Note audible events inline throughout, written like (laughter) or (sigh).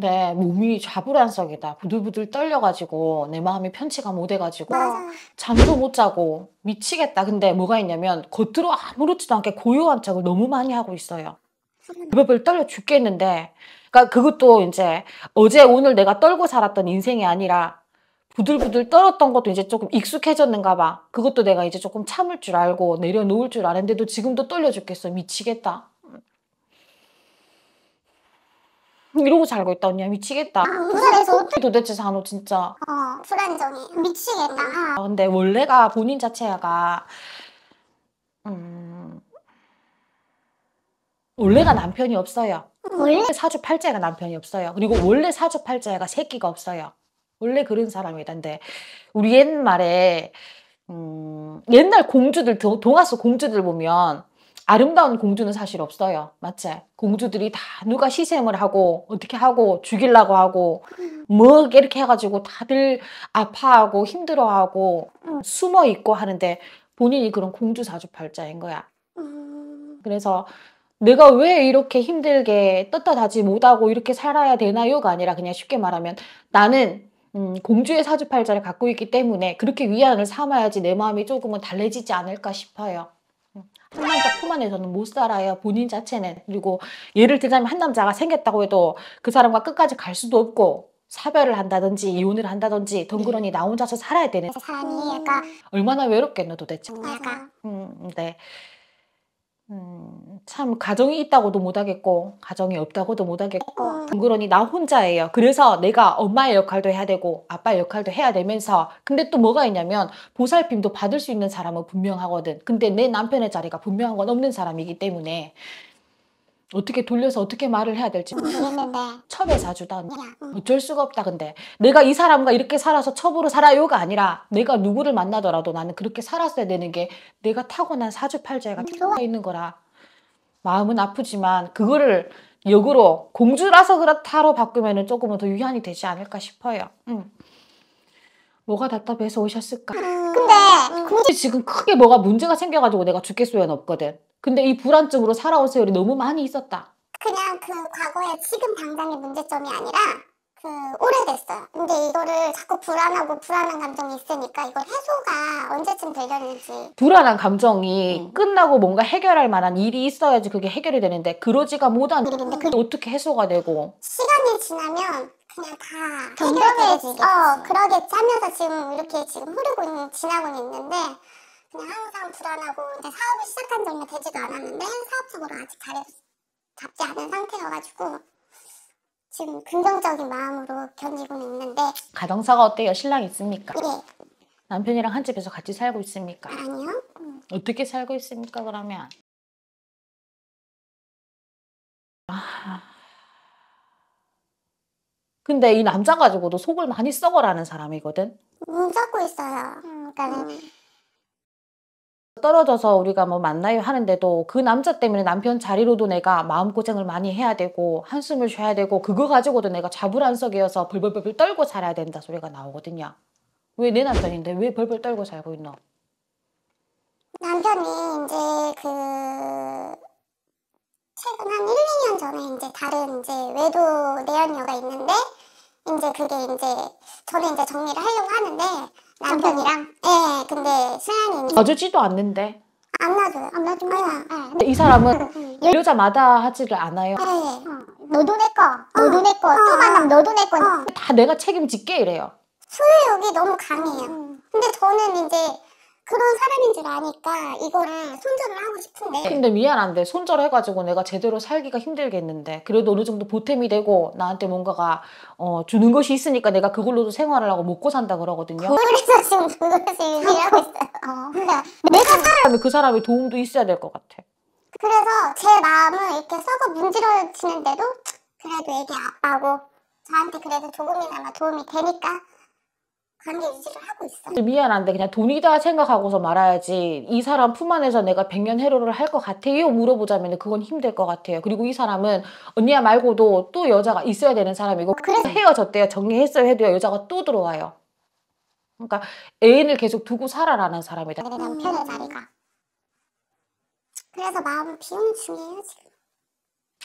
근데 몸이 좌불안석이다. 부들부들 떨려가지고 내 마음이 편치가 못해가지고 잠도 못 자고 미치겠다. 근데 뭐가 있냐면 겉으로 아무렇지도 않게 고요한 척을 너무 많이 하고 있어요. 벌벌 음. 떨려 죽겠는데 그러니까 그것도 이제 어제 오늘 내가 떨고 살았던 인생이 아니라 부들부들 떨었던 것도 이제 조금 익숙해졌는가 봐. 그것도 내가 이제 조금 참을 줄 알고 내려놓을 줄 아는데도 지금도 떨려 죽겠어. 미치겠다. 이러고 살고 있다 언니야 미치겠다 부산에서 아, 어떻게 도대체 사노 진짜 어불안정이 미치겠다 아, 근데 원래가 본인 자체가 음 원래가 남편이 없어요 음. 원래 사주팔자가 남편이 없어요 그리고 원래 사주팔자가 새끼가 없어요 원래 그런 사람이다 근데 우리 옛말에 음, 옛날 공주들 동화속 공주들 보면 아름다운 공주는 사실 없어요. 맞지? 공주들이 다 누가 시샘을 하고 어떻게 하고 죽이려고 하고 뭐 이렇게 해가지고 다들 아파하고 힘들어하고 숨어 있고 하는데 본인이 그런 공주 사주팔자인 거야. 그래서 내가 왜 이렇게 힘들게 떳떳하지 못하고 이렇게 살아야 되나요가 아니라 그냥 쉽게 말하면 나는 음, 공주의 사주팔자를 갖고 있기 때문에 그렇게 위안을 삼아야지 내 마음이 조금은 달래지지 않을까 싶어요. 한 남자 품 안에서는 못 살아요. 본인 자체는. 그리고 예를 들자면 한 남자가 생겼다고 해도 그 사람과 끝까지 갈 수도 없고 사별을 한다든지 이혼을 한다든지 덩그러니 나 혼자서 살아야 되는 삶이 얼마나 외롭겠노 도대체. 음, 네. 음, 참 가정이 있다고도 못하겠고 가정이 없다고도 못하겠고 아. 그러니 나 혼자예요 그래서 내가 엄마의 역할도 해야 되고 아빠의 역할도 해야 되면서 근데 또 뭐가 있냐면 보살핌도 받을 수 있는 사람은 분명하거든 근데 내 남편의 자리가 분명한 건 없는 사람이기 때문에 어떻게 돌려서 어떻게 말을 해야 될지 모르겠는데 음. 첩에 자주다 음. 음. 어쩔 수가 없다 근데 내가 이 사람과 이렇게 살아서 첩으로 살아요가 아니라 내가 누구를 만나더라도 나는 그렇게 살았어야 되는 게 내가 타고난 사주팔자가 있는 거라 마음은 아프지만 그거를 역으로 공주라서 그렇다로 바꾸면 조금은 더유연이 되지 않을까 싶어요 응. 뭐가 답답해서 오셨을까? 음. 근데 굳이 지금 크게 뭐가 문제가 생겨가지고 내가 죽겠 소연 없거든. 근데 이 불안증으로 살아온 세월이 너무 많이 있었다. 그냥 그 과거의 지금 당장의 문제점이 아니라 그 오래됐어요. 근데 이거를 자꾸 불안하고 불안한 감정이 있으니까 이걸 해소가 언제쯤 되려는지. 불안한 감정이 음. 끝나고 뭔가 해결할 만한 일이 있어야지 그게 해결이 되는데 그러지가 못한 일인데 음. 어떻게 해소가 되고. 시간이 지나면 그냥 다경쟁지어그러게지 어, 하면서 지금 이렇게 지금 흐르고 지나고 있는데 그냥 항상 불안하고 이제 사업을 시작한 지 얼마 되지도 않았는데 사업적으로 아직 잘 잡지 않은 상태여가지고 지금 긍정적인 마음으로 견디고는 있는데 가정사가 어때요? 신랑 있습니까? 예. 남편이랑 한 집에서 같이 살고 있습니까? 아니요. 음. 어떻게 살고 있습니까? 그러면 아. 근데 이 남자 가지고도 속을 많이 썩어라는 사람이거든. 무고 음, 있어요. 음, 그러니까 음. 떨어져서 우리가 뭐 만나요 하는데도 그 남자 때문에 남편 자리로도 내가 마음고생을 많이 해야 되고 한숨을 쉬어야 되고 그거 가지고도 내가 자불안석이어서 벌벌벌 떨고 살아야 된다 소리가 나오거든요. 왜 내 남편인데 왜 벌벌 떨고 살고 있노? 남편이 이제 그 최근 한 1, 2년 전에 이제 다른 이제 외도 내연녀가 있는데 이제 그게 이제 저는 이제 정리를 하려고 하는데 남편이랑 예 근데 신랑이 이주지도 않는데 안 놔줘요. 안 놔줍니다. 근데 이 사람은 여자마다 하지를 않아요. 예, 예. 어, 어. 너도 내 거, 너도 내 거, 어, 또 만나면 너도 내 거. 다 내가 책임질게 이래요. 소유욕이 너무 강해요. 음. 근데 저는 이제 무서운 사람인 줄 아니까 이거를 손절을 하고 싶은데 근데 미안한데 손절해가지고 내가 제대로 살기가 힘들겠는데 그래도 어느 정도 보탬이 되고 나한테 뭔가가 어, 주는 것이 있으니까 내가 그걸로도 생활을 하고 먹고 산다 그러거든요 그래서 지금 그것을 얘기하고 있어요 어. 그러 그러니까 내가 살아면 그 사람의 도움도 있어야 될 것 같아 그래서 제 마음을 이렇게 썩어 문지러지는데도 그래도 애기 아빠고 저한테 그래도 조금이나마 도움이 되니까 관계 유지를 하고 있어 미안한데 그냥 돈이다 생각하고서 말아야지 이 사람 품 안에서 내가 백년 해로를 할 것 같아요? 물어보자면 그건 힘들 것 같아요. 그리고 이 사람은 언니야 말고도 또 여자가 있어야 되는 사람이고 그래서 헤어졌대요. 정리했어요 해도 여자가 또 들어와요. 그러니까 애인을 계속 두고 살아라는 사람이다. 내 남편의 자리가. 그래서 마음 비우는 중이에요 지금.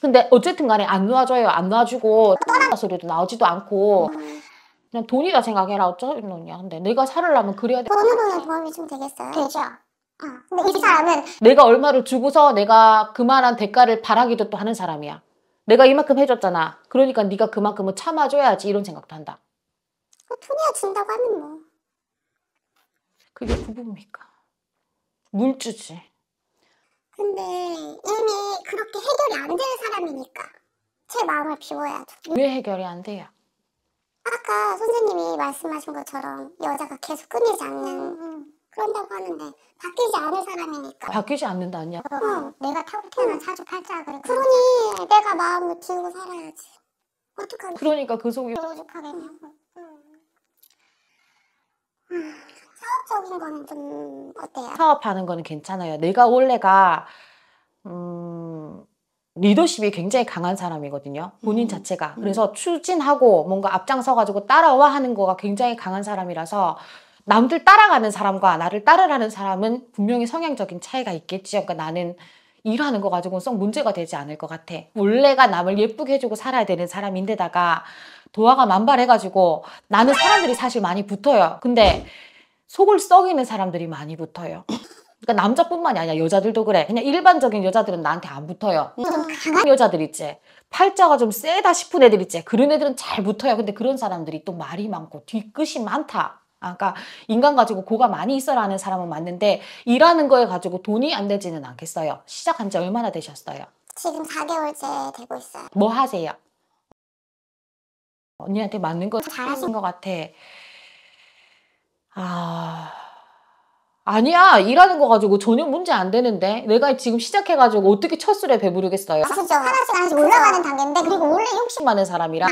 근데 어쨌든 간에 안놓줘요안 놔주고 어, 떠나는 소리도 나오지도 않고 음. 그냥 돈이다 생각해라 어쩌겠노냐. 근데 내가 살으려면 그래야 돼. 돈으로는 도움이 좀 되겠어요? 되죠. 어. 근데 이 사람은 내가 얼마를 주고서 내가 그만한 대가를 바라기도 또 하는 사람이야. 내가 이만큼 해줬잖아. 그러니까 네가 그만큼은 참아줘야지 이런 생각도 한다. 어, 돈이야 준다고 하면 뭐. 그게 부부입니까? 물주지. 근데 이미 그렇게 해결이 안 되는 사람이니까 제 마음을 비워야죠. 왜 해결이 안 돼요? 아까 선생님이 말씀하신 것처럼 여자가 계속 끊이지 않는 그런다고 하는데 바뀌지 않을 사람이니까 바뀌지 않는다냐? 응, 어, 내가 타고 태어난 사주팔자 그래 그러니까. 그러니 내가 마음을 비우고 살아야지 어떡하냐 그러니까 그 속이 오죽하겠냐 음. 사업적인 거좀 어때요? 사업하는 거는 괜찮아요 내가 원래가 음... 리더십이 굉장히 강한 사람이거든요. 본인 음. 자체가. 음. 그래서 추진하고 뭔가 앞장서가지고 따라와 하는 거가 굉장히 강한 사람이라서 남들 따라가는 사람과 나를 따르라는 사람은 분명히 성향적인 차이가 있겠지. 그러니까 나는 일하는 거 가지고는 썩 문제가 되지 않을 것 같아. 원래가 남을 예쁘게 해주고 살아야 되는 사람인데다가 도화가 만발해가지고 나는 사람들이 사실 많이 붙어요. 근데 속을 썩이는 사람들이 많이 붙어요. 그러니까 남자뿐만이 아니야 여자들도 그래 그냥 일반적인 여자들은 나한테 안 붙어요 음. 강한 여자들 있지 팔자가 좀 세다 싶은 애들 있지 그런 애들은 잘 붙어요 근데 그런 사람들이 또 말이 많고 뒤끝이 많다 아까 그러니까 인간 가지고 고가 많이 있어라는 사람은 맞는데 일하는 거에 가지고 돈이 안 되지는 않겠어요 시작한 지 얼마나 되셨어요? 지금 4개월째 되고 있어요 뭐 하세요? 언니한테 맞는 거 잘하신 것 같아 아... 아니야 일하는 거 가지고 전혀 문제 안 되는데 내가 지금 시작해가지고 어떻게 첫 술에 배부르겠어요 그렇죠 하나씩 하나씩 올라가는 단계인데 그리고 원래 욕심 많은 사람이라 아.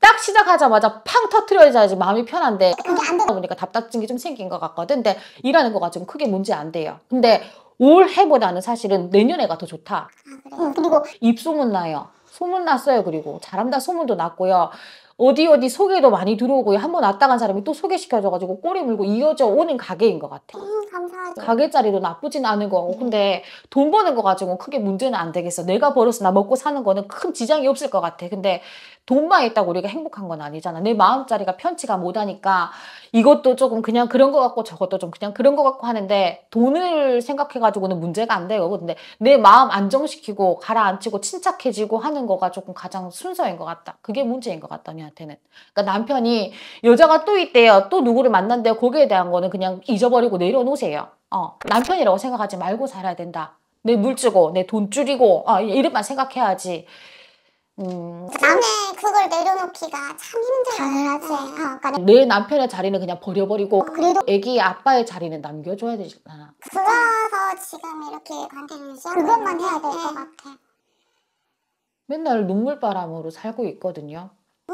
딱 시작하자마자 팡 터트려야지 마음이 편한데 그러니까 그게 안 되다 보니까 그러니까 답답증 게좀 생긴 것 같거든 근데 일하는 거 가지고 크게 문제 안 돼요 근데 올해보다는 사실은 내년에가 더 좋다 아, 어, 그리고 입소문 나요 소문 났어요 그리고 잘한다 소문도 났고요 어디 어디 소개도 많이 들어오고 한 번 왔다 간 사람이 또 소개시켜줘가지고 꼬리 물고 이어져 오는 가게인 것 같아. 음, 감사하죠. 가게 자리도 나쁘진 않은 거고 음. 근데 돈 버는 거 가지고 크게 문제는 안 되겠어. 내가 벌어서 나 먹고 사는 거는 큰 지장이 없을 것 같아. 근데 돈만 있다고 우리가 행복한 건 아니잖아. 내 마음자리가 편치가 못하니까 이것도 조금 그냥 그런 것 같고 저것도 좀 그냥 그런 것 같고 하는데 돈을 생각해가지고는 문제가 안 돼요. 근데 내 마음 안정시키고 가라앉히고 침착해지고 하는 거가 조금 가장 순서인 것 같다. 그게 문제인 것 같다. 남편한테는. 그러니까 남편이 여자가 또 있대요. 또 누구를 만난대요. 거기에 대한 거는 그냥 잊어버리고 내려놓으세요. 어, 남편이라고 생각하지 말고 살아야 된다. 내 물주고 내 돈 줄이고 아, 이름만 생각해야지. 음. 남의 그걸 내려놓기가 참 힘들어요. 당 어, 그러니까 내 남편의 자리는 그냥 버려버리고 어, 그래도 애기 아빠의 자리는 남겨줘야 되지 않아. 그래서 지금 이렇게 관계를 그것만 해야 될 것 같아. 맨날 눈물바람으로 살고 있거든요.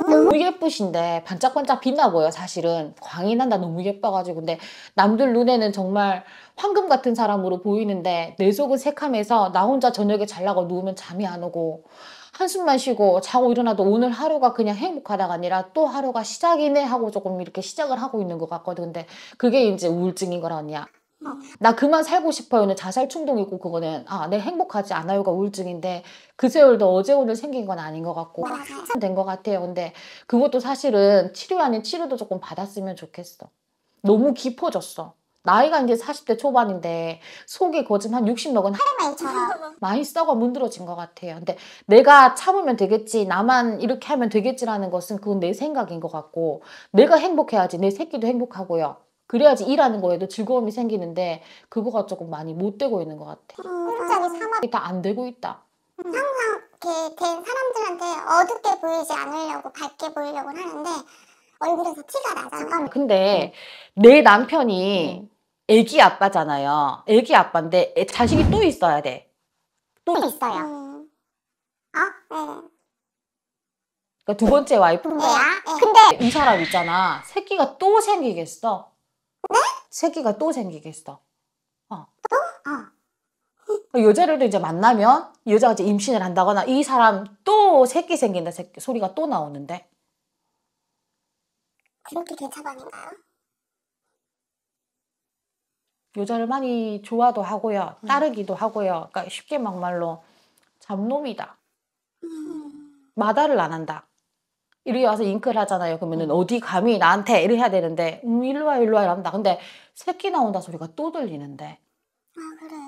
너무 예쁘신데 반짝반짝 빛나 보여 사실은 광이 난다 너무 예뻐가지고 근데 남들 눈에는 정말 황금 같은 사람으로 보이는데 내 속은 새카매서 나 혼자 저녁에 잘라고 누우면 잠이 안 오고 한숨만 쉬고 자고 일어나도 오늘 하루가 그냥 행복하다가 아니라 또 하루가 시작이네 하고 조금 이렇게 시작을 하고 있는 것 같거든 근데 그게 이제 우울증인 거라니야 나 그만 살고 싶어요는 자살 충동이고 그거는 아내 네, 행복하지 않아요가 우울증인데 그 세월도 어제 오늘 생긴 건 아닌 것 같고 된것 같아요 근데 그것도 사실은 치료 아닌 치료도 조금 받았으면 좋겠어 너무 깊어졌어 나이가 이제 40대 초반인데 속에 거짓 한 60먹은 (laughs) 많이 썩어 문드러진 것 같아요. 근데 내가 참으면 되겠지, 나만 이렇게 하면 되겠지라는 것은 그건 내 생각인 것 같고 내가 행복해야지 내 새끼도 행복하고요. 그래야지 일하는 거에도 즐거움이 생기는데 그거가 조금 많이 못 되고 있는 것 같아. 갑 산업이 다 안 되고 있다. 음, 항상 이렇된 사람들한테 어둡게 보이지 않으려고 밝게 보이려고 하는데 얼굴에서 티가 나잖아. 음. 근데 내 남편이 음. 애기 아빠잖아요. 애기 아빠인데 애, 자식이 또 있어야 돼. 또 있어요. 음. 어? 네. 그러니까 두 번째 와이프인 거야. 근데 이 사람 있잖아. 새끼가 또 생기겠어. 네? 새끼가 또 생기겠어. 어. 또? 어. 그 여자를 이제 만나면 여자가 이제 임신을 한다거나 이 사람 또 새끼 생긴다 새끼 소리가 또 나오는데 그렇게 대차반인가요? 여자를 많이 좋아도 하고요. 음. 따르기도 하고요. 그러니까 쉽게 막말로 잡놈이다. 음. 마다를 안 한다. 이리 와서 잉크를 하잖아요. 그러면은 어. 어디 감히 나한테 이래 해야 되는데 음 일로 와 일로 와 이런다. 근데 새끼 나온다 소리가 또 들리는데. 아 그래요?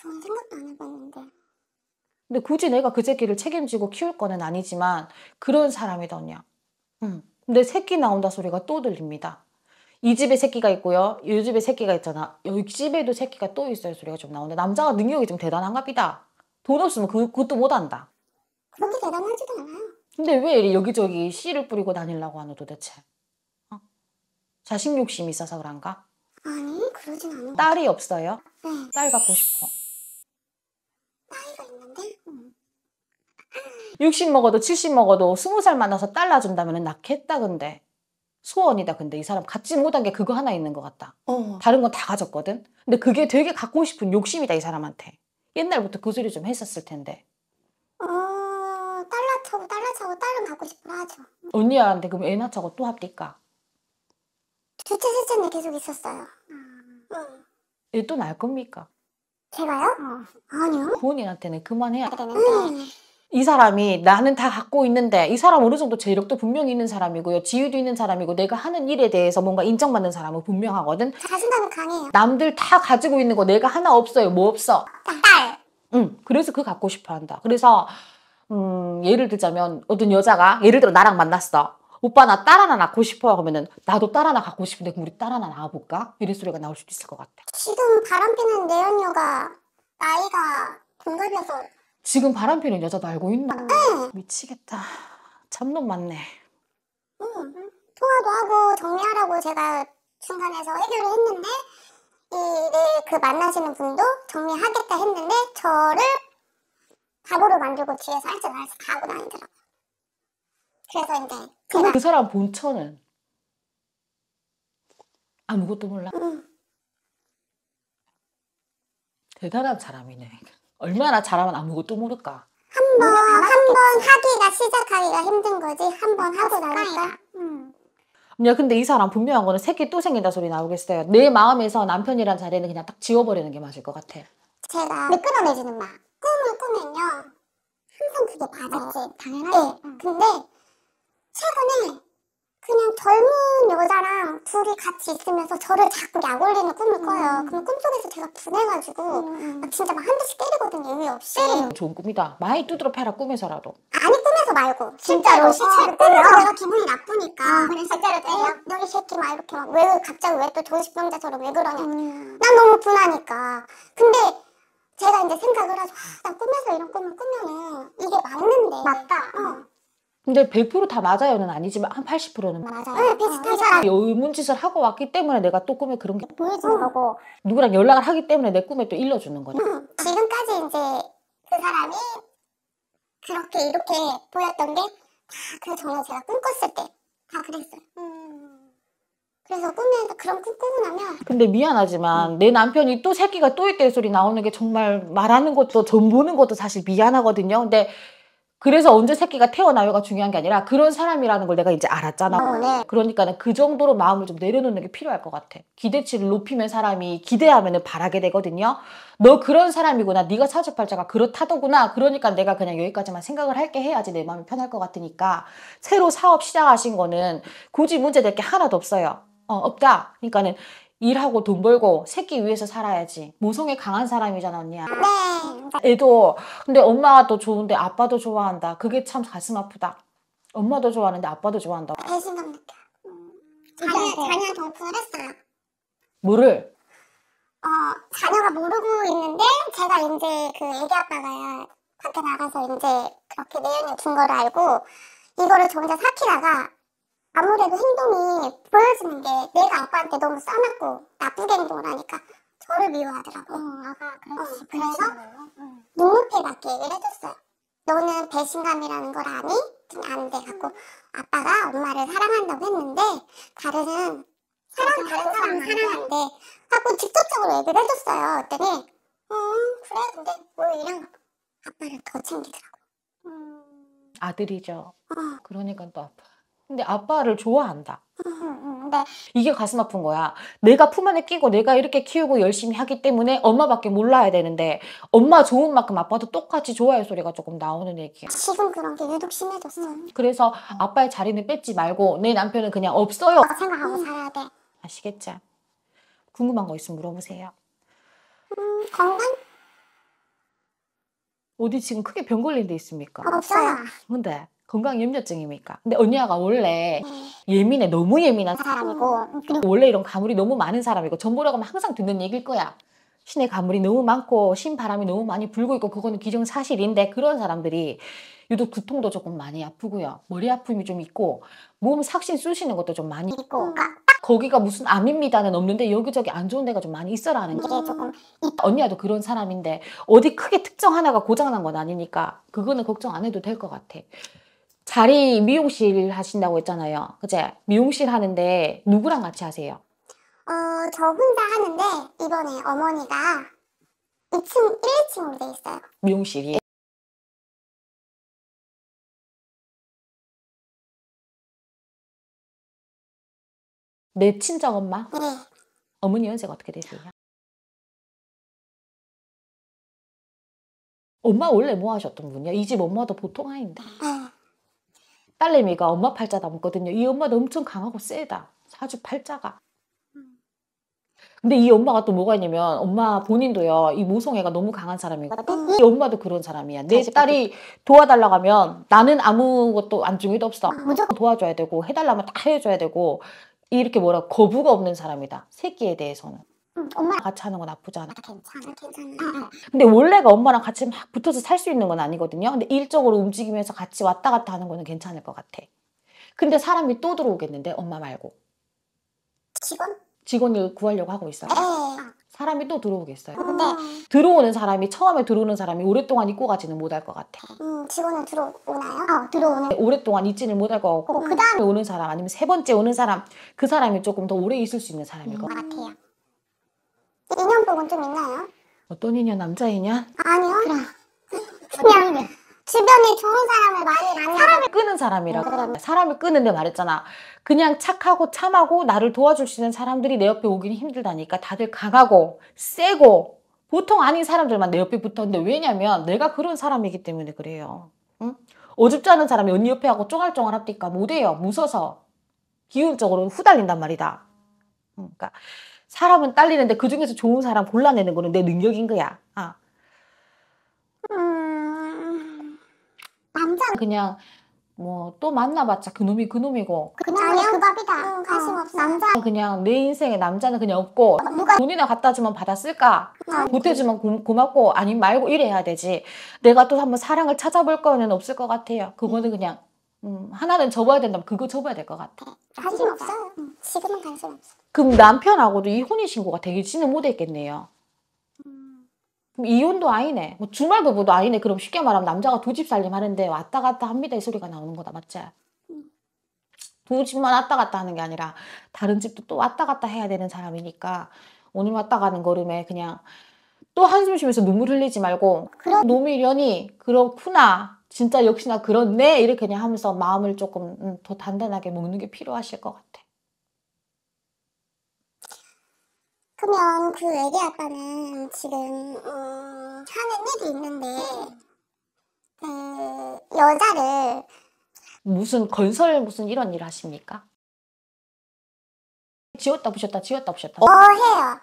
그건 생각도 안 해봤는데. 근데 굳이 내가 그 새끼를 책임지고 키울 거는 아니지만 그런 사람이더냐. 음. 근데 새끼 나온다 소리가 또 들립니다. 이 집에 새끼가 있고요. 이 집에 새끼가 있잖아. 여기 집에도 새끼가 또 있어요. 소리가 좀 나오는데 남자가 능력이 좀 대단한가 보다. 돈 없으면 그, 그것도 못한다. 그렇게 대단하지도 않아요. 근데 왜 여기저기 씨를 뿌리고 다닐라고 하노 도대체? 어? 자식 욕심이 있어서 그런가? 아니 그러진 않아. 딸이 없어요? 네. 딸 갖고 싶어. 나이가 있는데? 60 먹어도 70 먹어도 20살 만나서 딸 낳아준다면 낳겠다 근데. 소원이다 근데 이 사람 갖지 못한 게 그거 하나 있는 것 같다. 어. 다른 건 다 가졌거든? 근데 그게 되게 갖고 싶은 욕심이다 이 사람한테. 옛날부터 그 소리 좀 했었을 텐데. 하고 싶어 하죠. 언니한테 그럼 애 낳자고 또 합니까? 둘째, 셋째는 계속 있었어요. 응. 음. 애또 낳을 겁니까? 제가요? 어. 아니요. 부모님한테는 그 그만해야 되는데 음. 이 사람이 나는 다 갖고 있는데 이 사람 어느 정도 재력도 분명히 있는 사람이고요. 지위도 있는 사람이고 내가 하는 일에 대해서 뭔가 인정받는 사람은 분명하거든. 자신감이 강해요. 남들 다 가지고 있는 거 내가 하나 없어요. 뭐 없어? 딸. 응. 그래서 그 갖고 싶어 한다. 그래서 음, 예를 들자면 어떤 여자가 예를 들어 나랑 만났어. 오빠 나 딸 하나 낳고 싶어하면은 나도 딸 하나 갖고 싶은데 우리 딸 하나 낳아볼까? 이런 소리가 나올 수도 있을 것 같아. 지금 바람피는 내연녀가 나이가 동갑이어서 지금 바람피는 여자도 알고 있나? 응. 네. 미치겠다. 참놈 많네. 응. 음, 통화도 하고 정리하라고 제가 중간에서 해결을 했는데 이 그 만나시는 분도 정리하겠다 했는데 저를 가구를 만들고 뒤에서 할 줄알서다고 다니더라고. 그래서 이제 제가 그 사람 본처는 아무것도 몰라. 응. 대단한 사람이네. 얼마나 잘하면 아무것도 모를까. 한 번 한 번 하기가 시작하기가 힘든 거지. 한 번 하고 나니까. 음, 야 근데 이 사람 분명한 거는 새끼 또 생긴다 소리 나오겠어요. 내 마음에서 남편이란 자리는 그냥 딱 지워버리는 게 맞을 것 같아. 제가 미끌어내지는 마. 꿈을 꾸면요 항상 그게 맞았지 어, 당연하지 네. 응. 근데 최근에 그냥 젊은 여자랑 둘이 같이 있으면서 저를 자꾸 약올리는 꿈을 꿔요. 음. 그럼 꿈속에서 제가 분해가지고 음. 음. 아, 막 진짜 막 한 대씩 때리거든요. 이유 없이. 때 음, 좋은 꿈이다. 많이 두드러 패라 꿈에서라도. 아니 꿈에서 말고 진짜로 실제로 어, 어, 어. 때려. 내가 기분이 나쁘니까. 아, 그래 실제로 때려. 너이 새끼 막 이렇게 막 왜 갑자기 왜또 조식병자처럼 왜 그러냐. 음. 난 너무 분하니까. 근데 제가 이제 생각을 하죠. 아, 꿈에서 이런 꿈을 꾸면은 이게 맞는데. 맞다. 어. 근데 100%다 맞아요는 아니지만 한 80%는 맞아요. 네, 네 비슷하게. 아, 의문짓을 하고 왔기 때문에 내가 또 꿈에 그런 게 보여주는 응. 거고 누구랑 연락을 하기 때문에 내 꿈에 또 일러주는 거죠. 응. 음, 지금까지 이제 그 사람이 그렇게 이렇게 보였던 게 다 그 전에 제가 꿈꿨을 때 다 그랬어요. 음. 그래서 꿈에서 그런 꿈 꾸고 나면 근데 미안하지만 내 남편이 또 새끼가 또 있대 소리 나오는 게 정말 말하는 것도 전 보는 것도 사실 미안하거든요. 근데 그래서 언제 새끼가 태어나요가 중요한 게 아니라 그런 사람이라는 걸 내가 이제 알았잖아. 어, 네. 그러니까 그 정도로 마음을 좀 내려놓는 게 필요할 것 같아. 기대치를 높이면 사람이 기대하면 바라게 되거든요. 너 그런 사람이구나. 네가 사주팔자가 그렇다더구나. 그러니까 내가 그냥 여기까지만 생각을 할게 해야지 내 마음이 편할 것 같으니까 새로 사업 시작하신 거는 굳이 문제될 게 하나도 없어요. 어, 없다. 그러니까는 일하고 돈 벌고 새끼 위해서 살아야지. 모성애 강한 사람이잖아, 언니야. 네. 애도 근데 엄마도 좋은데 아빠도 좋아한다. 그게 참 가슴 아프다. 엄마도 좋아하는데 아빠도 좋아한다. 배신감 느껴. 음. 자녀, 자녀 덕후를 어요 뭐를? 어, 자녀가 모르고 있는데 제가 이제 그 애기 아빠가 밖에 나가서 이제 그렇게 내연이 둔걸 알고 이거를 저 혼자 삭히다가 아무래도 행동이 보여지는 게 내가 아빠한테 너무 싸놨고 나쁘게 행동을 하니까 저를 미워하더라고. 어, 어, 응, 아가 어, 그래서 응. 묵묵히 맞게 얘기를 해줬어요. 너는 배신감이라는 걸 아니? 안돼 갖고 아빠가 엄마를 사랑한다고 했는데 다른 사람 다른 사람 사랑한대 하고 직접적으로 얘기를 해줬어요. 그랬더니 음 그래 근데 오히려 뭐 아빠를 더 챙기더라고. 음. 아들이죠. 어. 그러니까 또 아파. 근데 아빠를 좋아한다. 네. 이게 가슴 아픈 거야. 내가 품 안에 끼고 내가 이렇게 키우고 열심히 하기 때문에 엄마밖에 몰라야 되는데 엄마 좋은 만큼 아빠도 똑같이 좋아요 소리가 조금 나오는 얘기야. 지금 그런 게 유독 심해졌어. 그래서 아빠의 자리는 뺏지 말고 내 남편은 그냥 없어요. 생각하고 음. 살아야 돼. 아시겠죠? 궁금한 거 있으면 물어보세요. 음, 건강? 어디 지금 크게 병 걸린 데 있습니까? 없어요. 근데 건강염려증입니까? 근데 언니야가 원래 아. 예민해 너무 예민한 사람이고 고 원래 이런 가물이 너무 많은 사람이고 전보라고 하면 항상 듣는 얘기일 거야 신의 가물이 너무 많고 신바람이 너무 많이 불고 있고 그거는 기정사실인데 그런 사람들이 유독 두통도 조금 많이 아프고요 머리 아픔이 좀 있고 몸 삭신 쑤시는 것도 좀 많이 있고 음. 그러니까 거기가 무슨 암입니다는 없는데 여기저기 안 좋은 데가 좀 많이 있어라는 게 조금 언니야도 그런 사람인데 어디 크게 특정 하나가 고장난 건 아니니까 그거는 걱정 안 해도 될 것 같아 자리 미용실 하신다고 했잖아요. 그제? 미용실 하는데 누구랑 같이 하세요? 어, 저 혼자 하는데 이번에 어머니가 2층, 1, 층으로돼 있어요. 미용실이? 내 친정 엄마? 네. 어머니 연세가 어떻게 되세요? 엄마 원래 뭐 하셨던 분이야? 이 집 엄마도 보통 아닌데. 아, 딸내미가 엄마 팔자 닮거든요이 엄마도 엄청 강하고 세다. 사주 팔자가. 근데 이 엄마가 또 뭐가 있냐면 엄마 본인도요 이 모성애가 너무 강한 사람이고 이 엄마도 그런 사람이야 내 딸이 도와달라고 하면 나는 아무것도 안중에도 없어 도와줘야 되고 해달라면 다 해줘야 되고 이렇게 뭐라 거부가 없는 사람이다 새끼에 대해서는 엄마랑 같이 하는 건 나쁘지 않아. 아, 괜찮아, 근데 원래가 엄마랑 같이 막 붙어서 살 수 있는 건 아니거든요. 근데 일적으로 움직이면서 같이 왔다 갔다 하는 거는 괜찮을 것 같아. 근데 사람이 또 들어오겠는데 엄마 말고. 직원? 직원을 구하려고 하고 있어요. 에이. 네. 사람이 또 들어오겠어요. 음. 근데 들어오는 사람이 처음에 들어오는 사람이 오랫동안 있고 가지는 못할 것 같아. 음, 직원은 들어오나요? 어, 들어오는. 오랫동안 있지는 못할 것 같고 음. 그 다음에 오는 사람 아니면 세 번째 오는 사람 그 사람이 조금 더 오래 있을 수 있는 사람일 음, 것 같아요. 복은 좀 있나요? 어떤 인연 남자 인연? 아니요. 그럼 그냥 주변에 좋은 사람을 많이 만나. 사람을 끄는 사람이라고. 음, 사람을 끄는데 말했잖아. 그냥 착하고 참하고 나를 도와줄 수 있는 사람들이 내 옆에 오긴 힘들다니까. 다들 강하고 세고 보통 아닌 사람들만 내 옆에 붙었는데 왜냐면 내가 그런 사람이기 때문에 그래요. 응? 어줍지 않은 사람이 언니 옆에 하고 쫑알쫑알 합니까? 못해요. 무서서. 기운적으로 후달린단 말이다. 그러니까 사람은 딸리는데 그 중에서 좋은 사람 골라내는 거는 내 능력인 거야. 아. 음... 남자 그냥 뭐 또 만나봤자 그놈이 그놈이고 그냥 그 밥이다 응, 음, 음. 관심 어. 없어 남자 그냥 내 인생에 남자는 그냥 없고 누가... 돈이나 갖다 주면 받았을까 어, 음. 못해주면 아, 고, 맙고 아니 말고 이래야 되지 내가 또 한번 사랑을 찾아볼 거는 없을 것 같아요 그거는 응. 그냥 음, 하나는 접어야 된다면 그거 접어야 될 것 같아. 네, 관심 음. 없어. 음, 지금은 관심 없어. 그럼 남편하고도 이혼인 신고가 되지는 못했겠네요. 음. 이혼도 아니네. 뭐 주말 부부도 아니네. 그럼 쉽게 말하면 남자가 두 집 살림 하는데 왔다 갔다 합니다 이 소리가 나오는 거다 맞지? 음. 두 집만 왔다 갔다 하는 게 아니라 다른 집도 또 왔다 갔다 해야 되는 사람이니까 오늘 왔다 가는 걸음에 그냥 또 한숨 쉬면서 눈물 흘리지 말고 그럼... 놈이 년이 그렇구나 진짜 역시나 그렇네 이렇게 그냥 하면서 마음을 조금 음, 더 단단하게 먹는 게 필요하실 것 같아. 그러면 그 애기 아빠는 지금 음, 어, 하는 일이 있는데 그 여자를 무슨 건설 무슨 이런 일 하십니까? 지웠다 부셨다 지웠다 부셨다. 어 해요.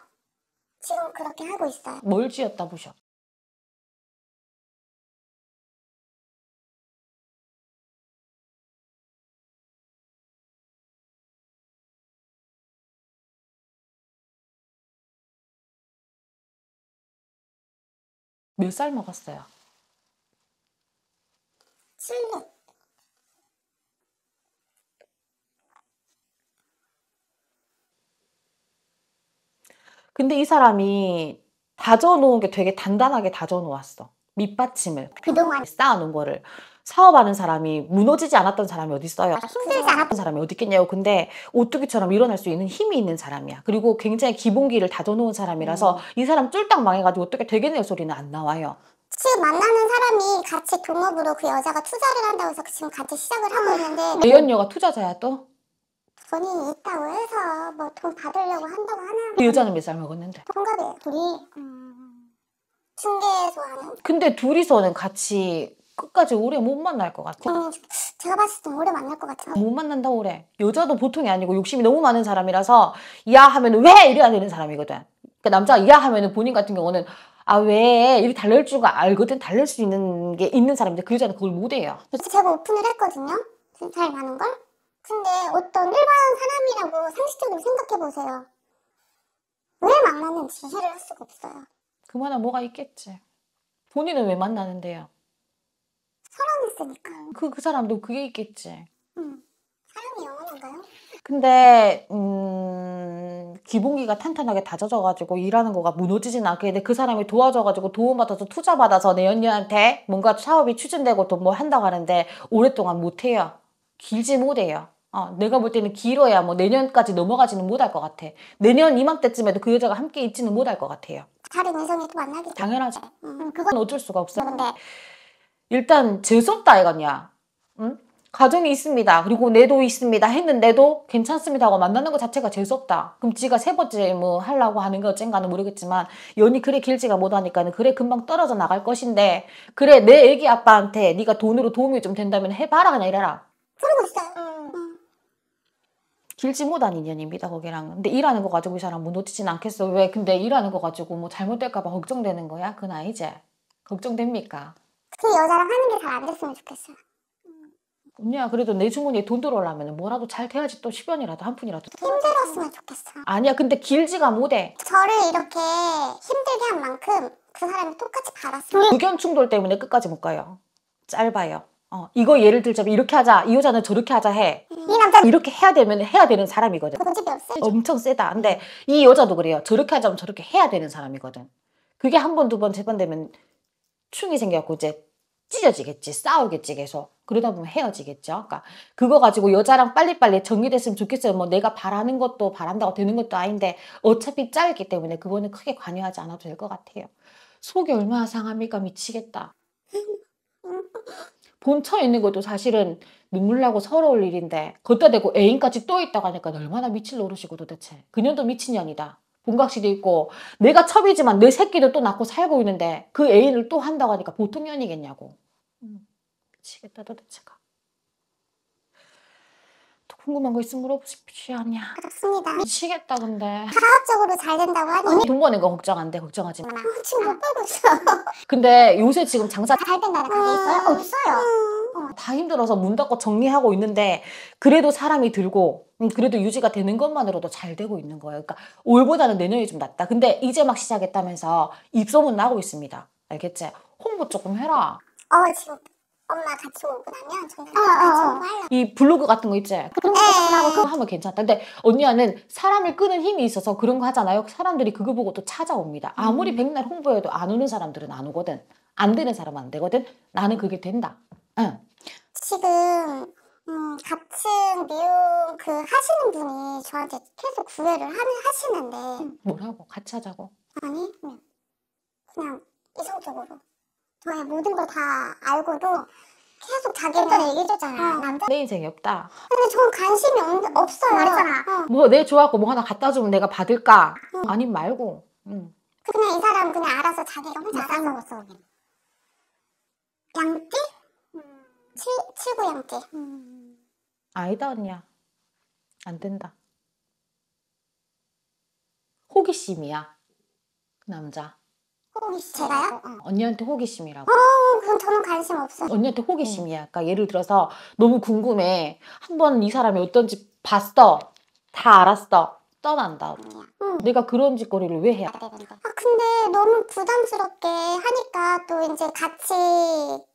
지금 그렇게 하고 있어요. 뭘 지었다 부셔? 몇살 먹었어요? 7년. 근데 이 사람이 다져놓은 게 되게 단단하게 다져놓았어. 밑받침을. 그동안 쌓아놓은 거를. 사업하는 사람이 무너지지 않았던 사람이 어디 있어요? 힘들지 않았던 사람이 어디 있겠냐고. 근데 오뚜기처럼 일어날 수 있는 힘이 있는 사람이야. 그리고 굉장히 기본기를 다져놓은 사람이라서 음. 이 사람 쫄딱 망해가지고 어떻게 되겠냐 소리는 안 나와요. 지금 만나는 사람이 같이 동업으로 그 여자가 투자를 한다고 해서 지금 같이 시작을 하고 있는데 내연녀가 (laughs) 투자자야 또? 돈이 있다고 해서 뭐 돈 받으려고 한다고 하는 그 여자는 몇 살 먹었는데? 동갑이에요 둘이 음... 중개소하는 근데 둘이서는 같이 끝까지 오래 못 만날 것 같아. 어, 제가 봤을 때 오래 만날 것 같아요. 못 만난다 오래. 여자도 보통이 아니고 욕심이 너무 많은 사람이라서 야 하면 왜 이래야 되는 사람이거든. 그러니까 남자가 야하면 본인 같은 경우는 아왜 이렇게 달랠 줄 알거든 달랠 수 있는 게 있는 사람인데 그 여자는 그걸 못해요. 제가 오픈을 했거든요. 잘 나는 걸. 근데 어떤 일반 사람이라고 상식적으로 생각해 보세요. 왜 만나는지 이해를 할 수가 없어요. 그만한 뭐가 있겠지. 본인은 왜 만나는데요? 사랑이있으니까 그, 그 사람도 그게 있겠지. 응. 사랑이 영원한가요? 근데 음 기본기가 탄탄하게 다져져가지고 일하는 거가 무너지진 않겠는데 그 사람이 도와줘가지고 도움받아서 투자받아서 내 연녀한테 뭔가 사업이 추진되고 또 뭐 한다고 하는데 오랫동안 못해요. 길지 못해요. 어, 내가 볼 때는 길어야 뭐 내년까지 넘어가지는 못할 것 같아. 내년 이맘때쯤에도 그 여자가 함께 있지는 못할 것 같아요. 다른 이성이 또 만나기 당연하지. 음, 그건 어쩔 수가 없어. 근데 일단 재수없다 이거냐 응? 가정이 있습니다. 그리고 내도 있습니다. 했는데도 괜찮습니다 하고 만나는 것 자체가 재수없다. 그럼 지가 세 번째 뭐 하려고 하는 게 어쩐가는 모르겠지만 연이 그래 길지가 못하니까는 그래 금방 떨어져 나갈 것인데 그래 내 애기 아빠한테 네가 돈으로 도움이 좀 된다면 해봐라 그냥 이래라. 길지 못한 인연입니다 거기랑 근데 일하는 거 가지고 이 사람 뭐 놓치진 않겠어 왜 근데 일하는 거 가지고 뭐 잘못될까 봐 걱정되는 거야 그나 이제 걱정됩니까 그 여자랑 하는 게 잘 안 됐으면 좋겠어 언니야 그래도 내 주머니에 돈 들어오려면 뭐라도 잘 돼야지 또 10원이라도 한 푼이라도 힘들었으면 좋겠어 아니야 근데 길지가 못해 저를 이렇게 힘들게 한 만큼 그 사람이 똑같이 받았어 의견 충돌 때문에 끝까지 못 가요 짧아요 어, 이거 예를 들자면 이렇게 하자 이 여자는 저렇게 하자 해이 음. 남자 이렇게 해야 되면 해야 되는 사람이거든 고집이 없어 엄청 세다 근데 이 여자도 그래요 저렇게 하자면 저렇게 해야 되는 사람이거든 그게 한 번 두번세 번 되면 사이 생겨갖고 이제 찢어지겠지, 싸우겠지 계속. 그러다 보면 헤어지겠죠. 그러니까 그거 가지고 여자랑 빨리빨리 정리됐으면 좋겠어요. 뭐 내가 바라는 것도 바란다고 되는 것도 아닌데 어차피 짜였기 때문에 그거는 크게 관여하지 않아도 될 것 같아요. 속이 얼마나 상합니까? 미치겠다. 본처 있는 것도 사실은 눈물 나고 서러울 일인데 걷다 대고 애인까지 또 있다고 하니까 얼마나 미칠 노릇이고 도대체. 그년도 미친년이다. 본각시도 있고 내가 첩이지만 내 새끼도 또 낳고 살고 있는데 그 애인을 또 한다고 하니까 보통 뭐 년이겠냐고. 음, 미치겠다 도대체가. 또 궁금한 거 있으면 물어보십시오 아니야. 그렇습니다. 미치겠다 근데. 사업적으로 잘 된다고 하니. 언니 돈 버는 거 걱정 안 돼. 걱정하지 마. 아, 지금 못 벌고 있어. 근데 요새 지금 장사 잘 된다는 게 음, 있어요? 없어요. 음. 다 힘들어서 문 닫고 정리하고 있는데 그래도 사람이 들고 음, 그래도 유지가 되는 것만으로도 잘 되고 있는 거예요. 그러니까 올보다는 내년이 좀 낫다. 근데 이제 막 시작했다면서 입소문 나고 있습니다. 알겠지? 홍보 조금 해라. 어 지금 엄마 같이 오고 나면 저말 어, 어, 어. 이 블로그 같은 거 있지? 그런 거하고 그거 하면 괜찮다. 근데 언니야는 사람을 끄는 힘이 있어서 그런 거 하잖아요. 사람들이 그거 보고 또 찾아옵니다. 아무리 음. 백날 홍보해도 안 오는 사람들은 안 오거든. 안 되는 사람은 안 되거든. 나는 그게 된다. 지금 음, 같은 미용 그 하시는 분이 저한테 계속 구애를 하시는데 뭐라고? 같이 하자고? 아니 그냥, 그냥 이성적으로 저의 모든 걸 다 알고도 계속 자기는 어. 얘기해줬잖아 어. 남자 내 인생이 없다. 근데 저는 관심이 없, 없어요. 말했잖아. 어. 뭐내 좋아하고 뭐 하나 갖다 주면 내가 받을까? 어. 아님 말고. 응. 그냥 이 사람 그냥 알아서 자기가 혼자 알아 먹었어. 양띠? 7, 7구형제 음. 아니다 언니야. 안 된다. 호기심이야. 그 남자. 호기심. 제가요? 어. 언니한테 호기심이라고. 어, 그럼 저는 관심 없어 언니한테 호기심이야. 네. 그러니까 예를 들어서 너무 궁금해. 한번 이 사람이 어떤지 봤어. 다 알았어. 떠난다. 응. 내가 그런 짓거리를 왜 해? 그러니까. 아 근데 너무 부담스럽게 하니까 또 이제 같이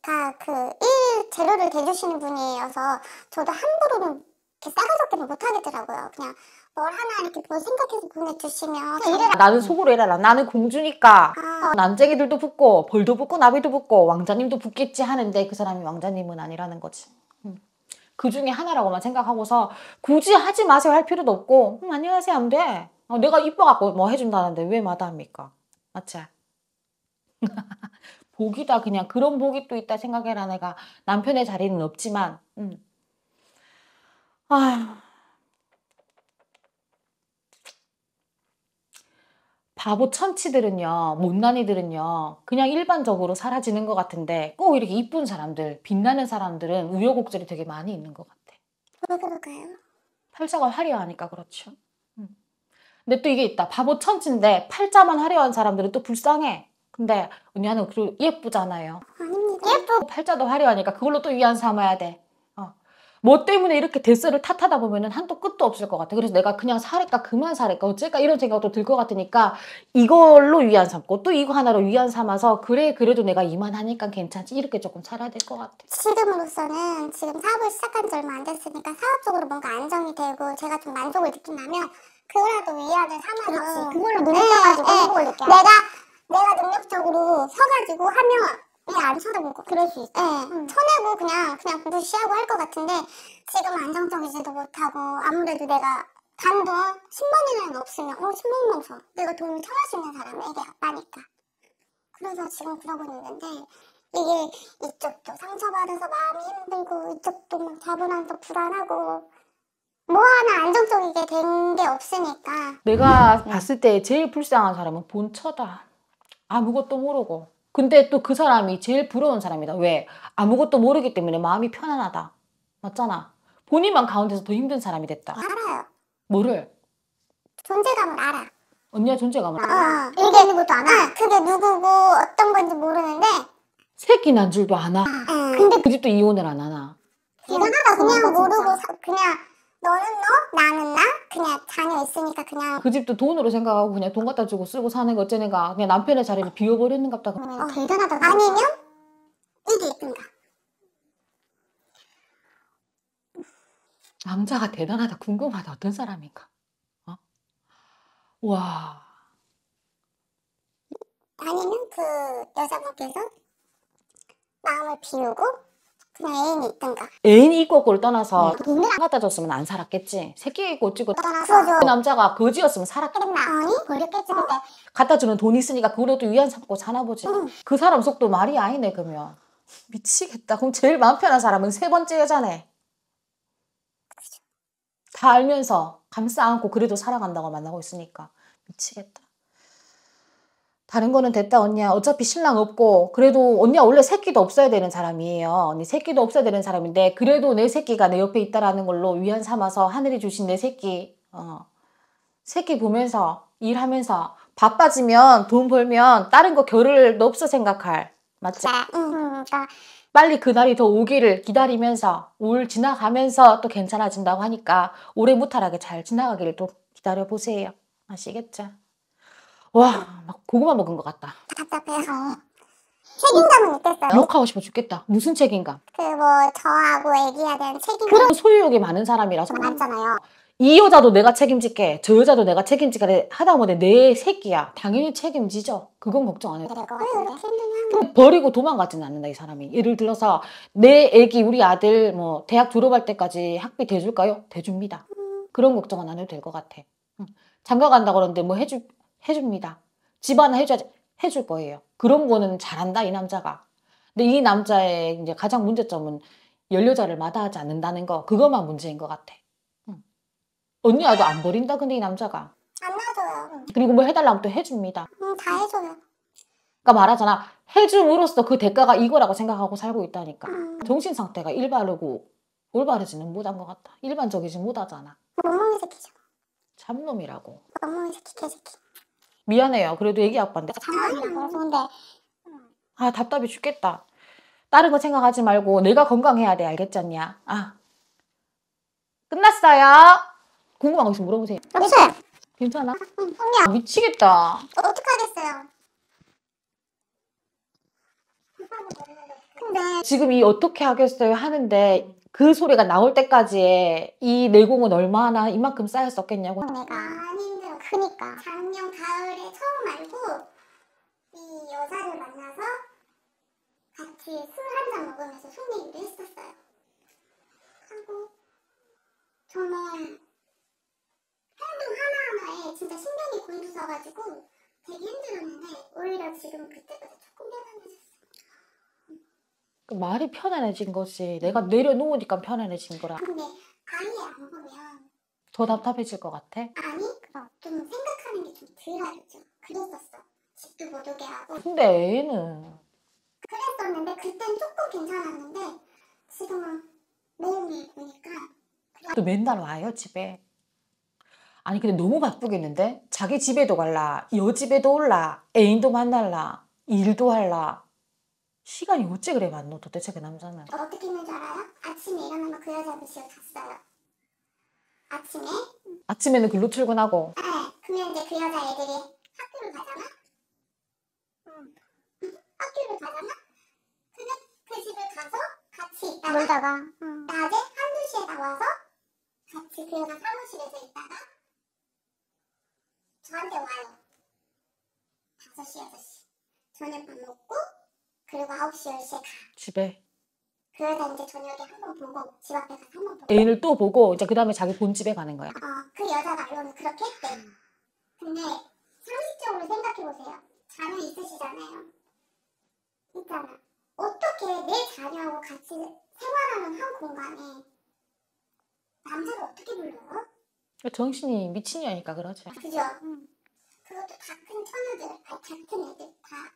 다 그일 재료를 대주시는 분이어서 저도 함부로는 이렇게 싸가지없게는 못하겠더라고요. 그냥 뭘 하나 이렇게 뭘 뭐 생각해서 보내주시면 일을 나는 속으로 해라. 나는 공주니까 아. 난쟁이들도 붙고 벌도 붙고 나비도 붙고 왕자님도 붙겠지 하는데 그 사람이 왕자님은 아니라는 거지. 그 중에 하나라고만 생각하고서 굳이 하지 마세요 할 필요도 없고 음, 안녕하세요 안 돼. 어, 내가 이뻐갖고 뭐 해준다는데 왜 마다합니까? 맞지? (laughs) 복이다 그냥 그런 복이 또 있다 생각해라 내가 남편의 자리는 없지만 음. 아휴 바보 천치들은요, 못난이들은요, 그냥 일반적으로 사라지는 것 같은데 꼭 이렇게 이쁜 사람들, 빛나는 사람들은 우여곡절이 되게 많이 있는 것 같아. 왜 아, 그럴까요? 팔자가 화려하니까 그렇죠. 음. 근데 또 이게 있다. 바보 천치인데 팔자만 화려한 사람들은 또 불쌍해. 근데 언니는 그리고 예쁘잖아요. 아닙니다. 예쁘. 팔자도 화려하니까 그걸로 또 위안 삼아야 돼. 뭐 때문에 이렇게 데스를 탓하다 보면은 한도 끝도 없을 것 같아. 그래서 내가 그냥 살까 그만 살까 어쩔까 이런 생각도 들 것 같으니까 이걸로 위안 삼고 또 이거 하나로 위안 삼아서 그래 그래도 내가 이만하니까 괜찮지 이렇게 조금 살아야 될 것 같아. 지금으로서는 지금 사업을 시작한 지 얼마 안 됐으니까 사업적으로 뭔가 안정이 되고 제가 좀 만족을 느낀다면 그거라도 위안을 삼아서 그걸로 눈을 네, 떠가지고 네. 행복을 느껴. 내가 내가 능력적으로 서가지고 하면 이게 안 쳐다보고 그럴 수 있어. 예. 네, 응. 쳐내고 그냥 그냥 무시하고 할 것 같은데 지금 안정적이지도 못하고 아무래도 내가 단돈 1 0만이라는 없으면 어 10만만 줘. 내가 돈을 청할 수 있는 사람에게 아빠니까. 그래서 지금 그러고 있는데 이게 이쪽도 상처받아서 마음이 힘들고 이쪽도 막 자본한테 불안하고 뭐 하나 안정적이게 된 게 없으니까 내가 네. 봤을 때 제일 불쌍한 사람은 본처다 아무것도 모르고 근데 또 그 사람이 제일 부러운 사람이다. 왜? 아무것도 모르기 때문에 마음이 편안하다. 맞잖아. 본인만 가운데서 더 힘든 사람이 됐다. 알아요. 뭐를? 존재감을 알아. 언니야 존재감을 어, 알아. 어, 이게 있는 것도 알아. 그게 아, 누구고 어떤 건지 모르는데 새끼 난 줄도 아나. 근데 그 집도 이혼을 안 하나. 이혼하다 그냥 모르고 사, 그냥 너는 너, 나는 나, 그냥 자녀 있으니까 그냥. 그 집도 돈으로 생각하고 그냥 돈 갖다 주고 쓰고 사는 거 어쩌니까 그냥 남편의 자리를 어. 비워버리는갑다. 어, 어, 대단하다. 아니면 이게 예쁜가. 남자가 대단하다 궁금하다 어떤 사람인가 어? 와 아니면 그 여자분께서 마음을 비우고 애인이 있던가 애인이 있고 없고 떠나서 돈을 네. 안 갖다 줬으면 안 살았겠지 새끼 꼬치고 떠나서 그 남자가 거지였으면 살았겠나 아니 버렸겠지 뭐 근데 갖다 주는 돈 있으니까 그걸도 위안 삼고 사나 보지 응. 그 사람 속도 말이 아니네 그러면 미치겠다 그럼 제일 마음 편한 사람은 세 번째 여자네 다 알면서 감싸 안고 그래도 살아간다고 만나고 있으니까 미치겠다 다른 거는 됐다 언니야 어차피 신랑 없고 그래도 언니야 원래 새끼도 없어야 되는 사람이에요 언니 네 새끼도 없어야 되는 사람인데 그래도 내 새끼가 내 옆에 있다라는 걸로 위안 삼아서 하늘이 주신 내 새끼 어. 새끼 보면서 일하면서 바빠지면 돈 벌면 다른 거 겨를 없어 생각할 맞지? 빨리 그날이 더 오기를 기다리면서 올 지나가면서 또 괜찮아진다고 하니까 오래 무탈하게 잘 지나가기를 또 기다려보세요 아시겠죠? 와, 음. 막 고구마 먹은 것 같다. 답답해서 책임감은 있겠어요. 욕하고 싶어 죽겠다. 무슨 책임감? 그 뭐 저하고 애기야 대한 책임감 그런 소유욕이 많은 사람이라서 많잖아요. 이 여자도 내가 책임질게, 저 여자도 내가 책임질게 하다 보니 내 새끼야. 당연히 책임지죠. 그건 걱정 안 해도 될 것 같은데. 버리고 도망가지 않는다 이 사람이 예를 들어서 내 애기 우리 아들 뭐 대학 졸업할 때까지 학비 대줄까요? 대줍니다 음. 그런 걱정은 안 해도 될 것 같아 장가 간다 그러는데 뭐 해줄 해줍니다. 집 하나 해줘야 해줄 거예요. 그런 거는 잘한다 이 남자가. 근데 이 남자의 이제 가장 문제점은 연료자를 마다하지 않는다는 거 그것만 문제인 것 같아. 응. 언니 아도 안 버린다 근데 이 남자가. 안 놔줘요. 그리고 뭐 해달라면 또 해줍니다. 응, 다 해줘요. 그러니까 말하잖아. 해줌으로써 그 대가가 이거라고 생각하고 살고 있다니까. 음. 정신 상태가 일바르고 올바르지는 못한 것 같다. 일반적이지 못하잖아. 멍멍이 새끼죠. 참놈이라고. 멍멍이 새끼 개새끼. 미안해요. 그래도 애기 아빠인데. 아, 아 답답해 죽겠다. 다른 거 생각하지 말고 내가 건강해야 돼. 알겠지 냐아 끝났어요. 궁금한 거 있으면 물어보세요. 여 괜찮아? 응, 언니야. 미치겠다. 어, 어떡하겠어요. 근데 지금 이 어떻게 하겠어요 하는데 그 소리가 나올 때까지이 내공은 얼마나 이만큼 쌓였었겠냐고. 내가 아닌 크니까. 작년 가을에 처음 알고 이 여자를 만나서 같이 술 한잔 먹으면서 속 얘기도 했었어요. 하고 정말 행동 하나하나에 진짜 신경이 곤두서가지고 되게 힘들었는데 오히려 지금 그때보다 조금 편안해졌어요. 말이 편안해진 거지. 음. 내가 내려놓으니까 편안해진 거라. 근데 아예 안 보면 더 답답해질 것 같아. 아니 아, 좀 생각하는 게 좀 덜하죠. 그랬었어. 집도 못 오게 하고. 근데 애는 그랬었는데 그땐 조금 괜찮았는데 지금은 매일매일 보니까 또 맨날 와요 집에. 아니 근데 너무 바쁘겠는데 자기 집에도 갈라 여 집에도 올라 애인도 만날라 일도 할라 시간이 어째 그래 맞노 도대체 그 남자는 어떻게 있는지 알아요? 아침에 일어나면 그 여자 무시고 잤어요 아침에? 아침에는 글로 출근하고. 아, 그러면 이제 그 여자 애들이 학교를 가잖아? 응. 학교를 가잖아? 근데 그 집을 가서 같이 있다가. 놀다가. 응. 낮에 한두 시에 나와서 같이 그 여자 사무실에서 있다가 저한테 와요. 다섯 시 여섯 시저녁밥 먹고, 그리고 아홉 시 열시에 가. 집에? 그래서 이제 저녁에 한 번 보고 집 앞에 가서 한 번 보고 애인을 또 보고 이제 그 다음에 자기 본집에 가는 거야. 어, 그 여자 말로는 그렇게 했대. 음. 근데 상식적으로 생각해보세요. 자녀 있으시잖아요. 있잖아. 어떻게 내 자녀하고 같이 생활하는 한 공간에 남자를 어떻게 불러요? 정신이 미친이니까 그러지. 아, 그죠? 음. 그것도 다큰 처녀들, 아니, 다큰 애들 다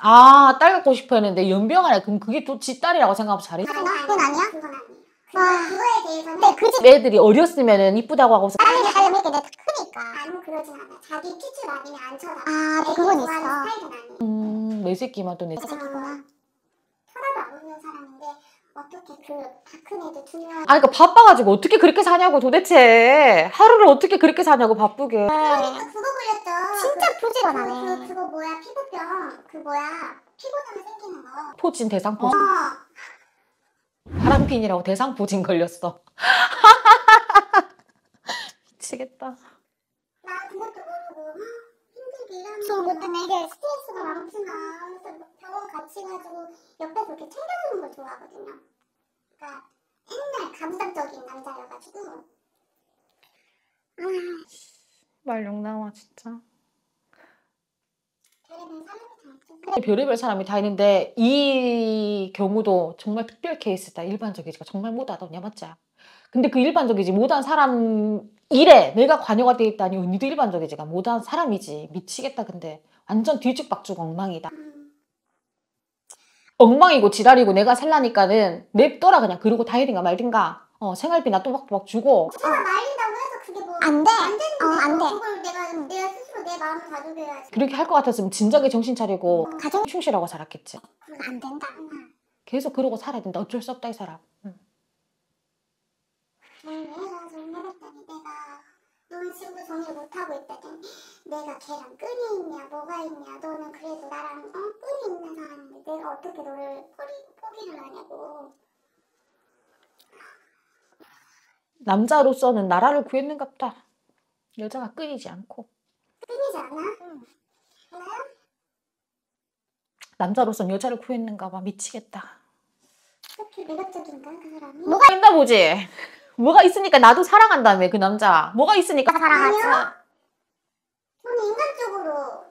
아, 딸 갖고 싶어 했는데 연병하네. 그럼 그게 또 지 딸이라고 생각하면 잘해. 아, 그건 아니야? 그건 아니야? 와, 어, 아. 그거에 대해서는 근그집 애들이 어렸으면은 이쁘다고 하고서 나는 하려면 이게 내가 크니까. 아무 그러진 않아. 자기 피줄 아니면 안 쳐다. 아, 네, 그건 있어. 스타일은 아니에 음, 내 새끼만 또 내 새끼. 제가 하나도 안 웃는 사람인데 어떻게 그 다크네드 두 명. 아니 그러니까 바빠가지고 어떻게 그렇게 사냐고 도대체 하루를 어떻게 그렇게 사냐고 바쁘게 아, 그니까 그거 걸렸죠. 진짜 포즈가 그, 그, 나네. 그, 그거 뭐야 피부병 그 뭐야 피부염 생기는 거. 포진 대상 포진 어. 바람핀이라고 대상 포진 걸렸어 (laughs) 미치겠다 일하것 때문에 이게 스트레스가 많구나. 그래서 병원 같이 가지고 옆에서 이렇게 챙겨주는 걸 좋아하거든요. 그러니까 옛날 감성적인 남자여가지고. 아, 말용나와 진짜. 별의별 사람이 다있는데이 경우도 정말 특별 케이스다. 일반적이지 정말 못하더냐 맞지? 근데 그 일반적이지 못한 사람 이래 내가 관여가 돼 있다니 언니도 일반적이지가 못한 사람이지 미치겠다 근데 완전 뒤죽박죽 엉망이다 엉망이고 지랄이고 내가 살라니까는 냅둬라 그냥 그리고 다이든가 말든가 어 생활비나 또박또박 주고 주가 아, 말린다고 해서 그게 뭐안 돼. 안 되는 거 어, 안 그걸 내가 내가 스스로 내 마음 다독여야지 그렇게 할 것 같았으면 진작에 정신 차리고 음. 가정 충실하고 살았겠지 어, 그건 안 된다 음. 계속 그러고 살아야 된다 어쩔 수 없다 이 사람 응. 음. 음. 내가 걔랑 끈이 있냐 뭐가 있냐 너는 그래도 나랑 어? 끈이 있는 사람인데 내가 어떻게 너를 포기, 포기를 하냐고 남자로서는 나라를 구했는갑다. 여자가 끊이지 않고. 끊이지 않아? 남자로선 여자를 구했는가 봐. 미치겠다. 그렇게 매력적인가 그 사람이? 뭐가 있나 보지? 뭐가 있으니까 나도 사랑한다며 그 남자. 뭐가 있으니까 사랑하지. 그냥 인간적으로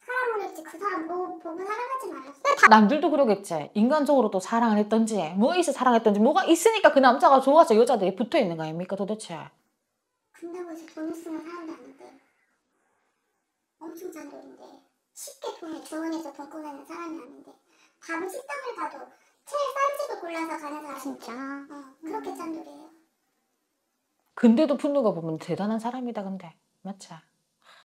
사랑을 했지 그 사람 뭐 보고 사랑하지 말았어. 남들도 그러겠지. 인간적으로 또 사랑을 했던지 뭐에서 사랑했던지 뭐가 있으니까 그 남자가 좋아서 여자들이 붙어 있는 거 아닙니까 도대체. 근데 벌써 돈 쓰는 사람도 아닌데 엄청 잘 돈인데 쉽게 돈을 주원해서 돈 꺼내는 사람이 아닌데 밥을 식당을 가도 제일 싼 집을 골라서 가는 사람 진짜. 어, 그렇게 음. 짠돌이에요. 근데도 분노가 보면 대단한 사람이다 근데 맞지?